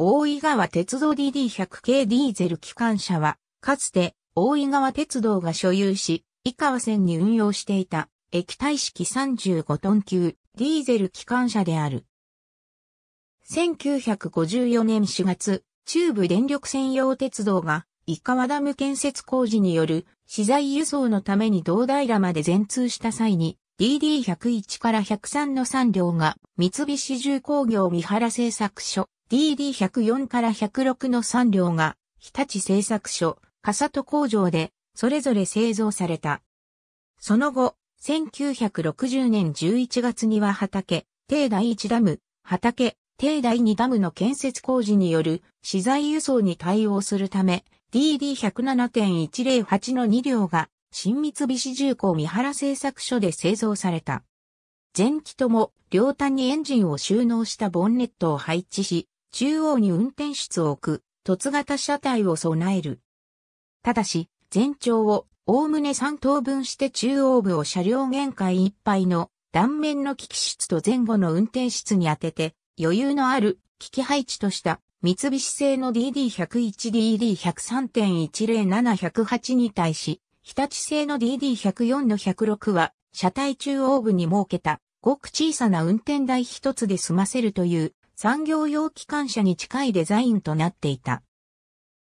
大井川鉄道 DD100 系ディーゼル機関車は、かつて大井川鉄道が所有し、井川線に運用していた液体式35トン級ディーゼル機関車である。1954年4月、中部電力専用鉄道が井川ダム建設工事による資材輸送のために道平まで全通した際に DD101 から103の3両が三菱重工業三原製作所 DD104 から106の3両が、日立製作所、笠戸工場で、それぞれ製造された。その後、1960年11月には畑、帝第1ダム、畑、帝第2ダムの建設工事による資材輸送に対応するため、DD107.108 の2両が、新三菱重工三原製作所で製造された。前期とも両端にエンジンを収納したボンネットを配置し、中央に運転室を置く、凸型車体を備える。ただし、全長を、おおむね3等分して中央部を車両限界いっぱいの断面の機器室と前後の運転室に当てて、余裕のある機器配置とした三菱製の DD101DD103.107108 に対し、日立製の DD104 の106は、車体中央部に設けた、ごく小さな運転台一つで済ませるという産業用機関車に近いデザインとなっていた。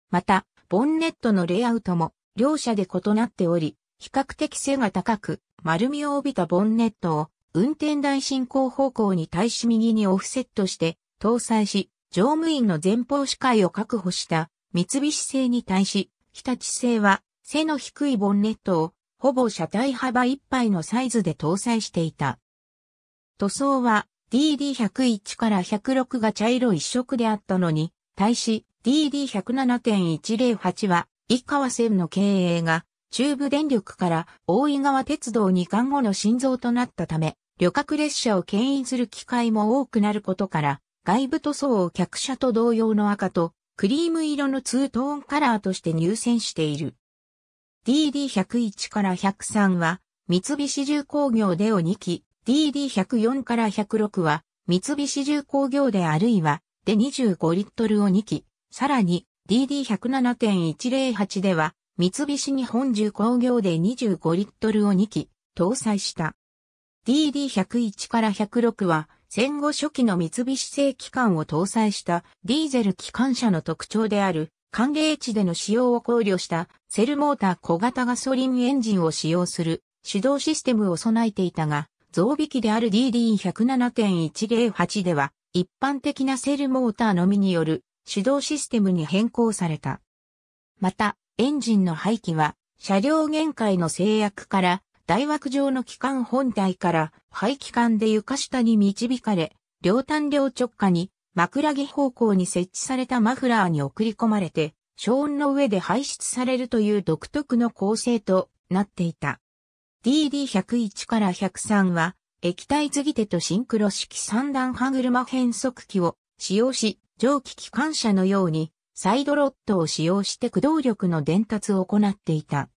また、ボンネットのレイアウトも両者で異なっており、比較的背が高く丸みを帯びたボンネットを運転台進行方向に対し右にオフセットして搭載し、乗務員の前方視界を確保した三菱製に対し、日立製は背の低いボンネットをほぼ車体幅いっぱいのサイズで搭載していた。塗装は DD101 から106が茶色一色であったのに、対し DD107.108 は、井川線の経営が、中部電力から大井川鉄道2巻後の心臓となったため、旅客列車を牽引する機会も多くなることから、外部塗装を客車と同様の赤と、クリーム色のツートーンカラーとして入選している。DD101 から103は、三菱重工業でを2機、DD104 から106は、三菱重工業であるいは、で25リットルを2機、さらに DD107.108 では、三菱日本重工業で25リットルを2機、搭載した。DD101 から106は、戦後初期の三菱製機関を搭載したディーゼル機関車の特徴である、寒冷地での使用を考慮したセルモーター小型ガソリンエンジンを使用する手動システムを備えていたが、増引きである DD107.108 では、一般的なセルモーターのみによる手動システムに変更された。また、エンジンの排気は、車両限界の制約から、大枠上の機関本体から排気管で床下に導かれ、両端両直下に枕木方向に設置されたマフラーに送り込まれて、消音の上で排出されるという独特の構成となっていた。DD101 から103は、液体継ぎ手とシンクロ式三段歯車変速機を使用し、蒸気機関車のように、サイドロットを使用して駆動力の伝達を行っていた。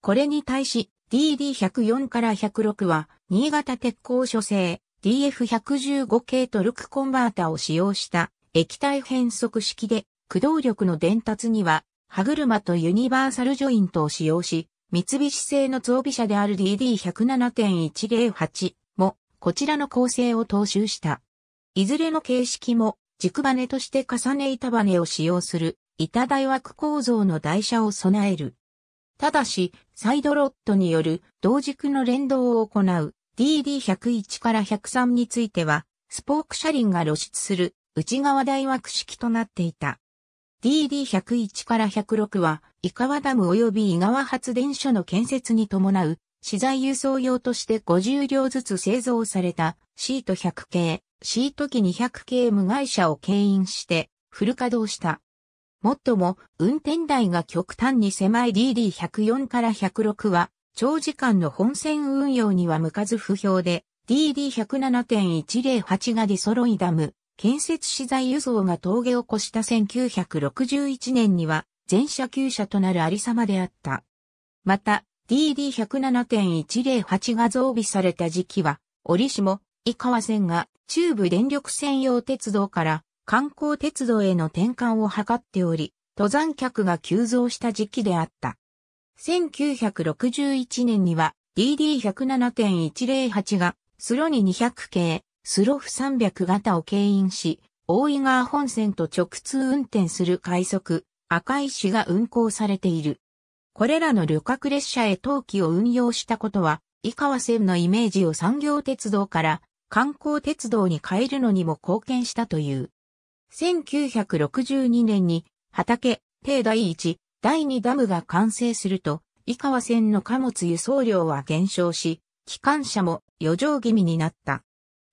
これに対し、DD104 から106は、新潟鉄鋼所製 DF115 系トルクコンバータを使用した液体変速式で、駆動力の伝達には、歯車とユニバーサルジョイントを使用し、三菱製の装備車である DD107.108 も、こちらの構成を踏襲した。いずれの形式も、軸バネとして重ね板バネを使用する、板大枠構造の台車を備える。ただし、サイドロットによる同軸の連動を行う DD101 から103については、スポーク車輪が露出する内側大枠式となっていた。DD101 から106は、カ川ダム及びガ川発電所の建設に伴う、資材輸送用として50両ずつ製造された、シート100系、シート機200系無害車を牽引して、フル稼働した。もっとも、運転台が極端に狭い DD104 から106は、長時間の本線運用には向かず不評で、DD107.108 がディソロイダム、建設資材輸送が峠を越した1961年には、全車旧車となるありさまであった。また、DD107.108 が増備された時期は、折しも、井川線が中部電力専用鉄道から観光鉄道への転換を図っており、登山客が急増した時期であった。1961年には DD107.108 がスロニ200系、スロフ300型を牽引し、大井川本線と直通運転する快速、赤石が運行されている。これらの旅客列車へ陶器を運用したことは、井川線のイメージを産業鉄道から観光鉄道に変えるのにも貢献したという。1962年に畑、帝第1、第2ダムが完成すると、井川線の貨物輸送量は減少し、機関車も余剰気味になった。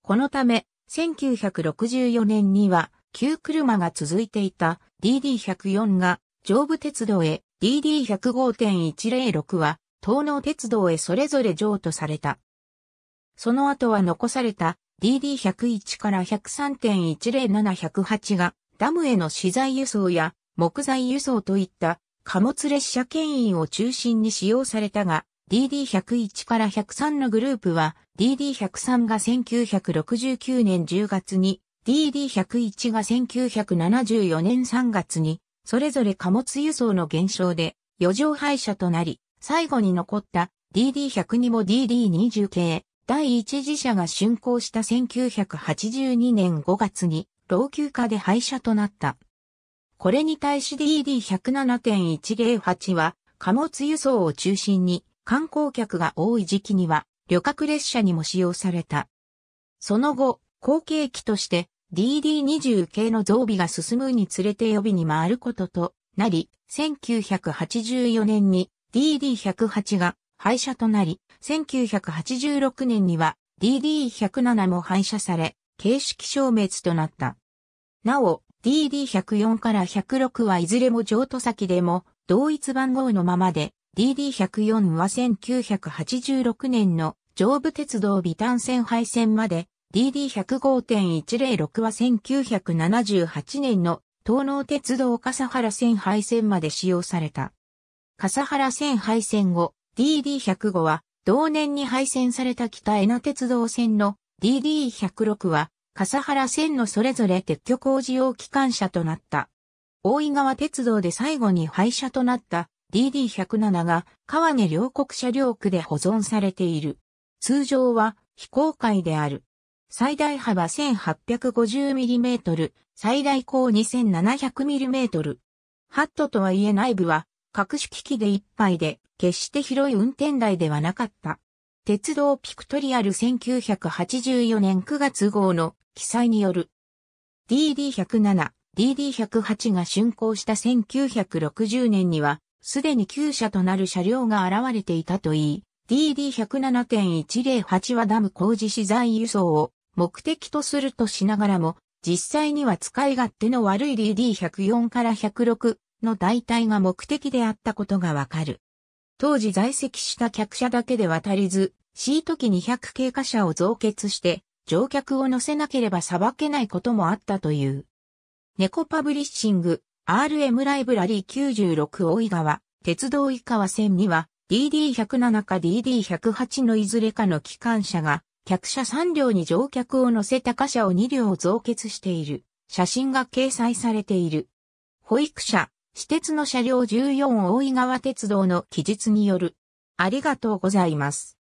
このため、1964年には、旧車が続いていた DD104 が上部鉄道へ DD105.106 は東能鉄道へそれぞれ譲渡された。その後は残された DD101 から103.107108がダムへの資材輸送や木材輸送といった貨物列車牽引を中心に使用されたが、DD101 から103のグループは、DD103 が1969年10月に、DD101 が1974年3月に、それぞれ貨物輸送の減少で、余剰廃車となり、最後に残った DD102 も DD20 系、第一次車が竣工した1982年5月に、老朽化で廃車となった。これに対し DD107.108 は、貨物輸送を中心に、観光客が多い時期には旅客列車にも使用された。その後、後継機として DD20 系の増備が進むにつれて予備に回ることとなり、1984年に DD108 が廃車となり、1986年には DD107 も廃車され、形式消滅となった。なお、DD104 から106はいずれも譲渡先でも同一番号のままで DD104 は1986年の上部鉄道微炭線廃線まで、DD105.106 は1978年の東農鉄道笠原線廃線まで使用された。笠原線廃線後、DD105 は同年に廃線された北江那鉄道線の DD106 は笠原線のそれぞれ撤去工事用機関車となった。大井川鉄道で最後に廃車となった DD107 が川根両国車両区で保存されている。通常は非公開である。最大幅 1850mm、最大高 2700mm。ハットとはいえ内部は各種機器でぱいで、決して広い運転台ではなかった。鉄道ピクトリアル1984年9月号の記載による DD107、DD108 が竣工した1960年にはすでに9社となる車両が現れていたといい、DD107.108 はダム工事資材輸送を目的とするとしながらも、実際には使い勝手の悪い DD104 から106の代替が目的であったことがわかる。当時在籍した客車だけでは足りず、シート機200経過車を増結して、乗客を乗せなければ裁けないこともあったという。猫パブリッシング、RM ライブラリー96大井川、鉄道井川線には DD107 か DD108 のいずれかの機関車が客車3両に乗客を乗せた貨車を2両増結している。写真が掲載されている。保育車、私鉄の車両14大井川鉄道の記述による。ありがとうございます。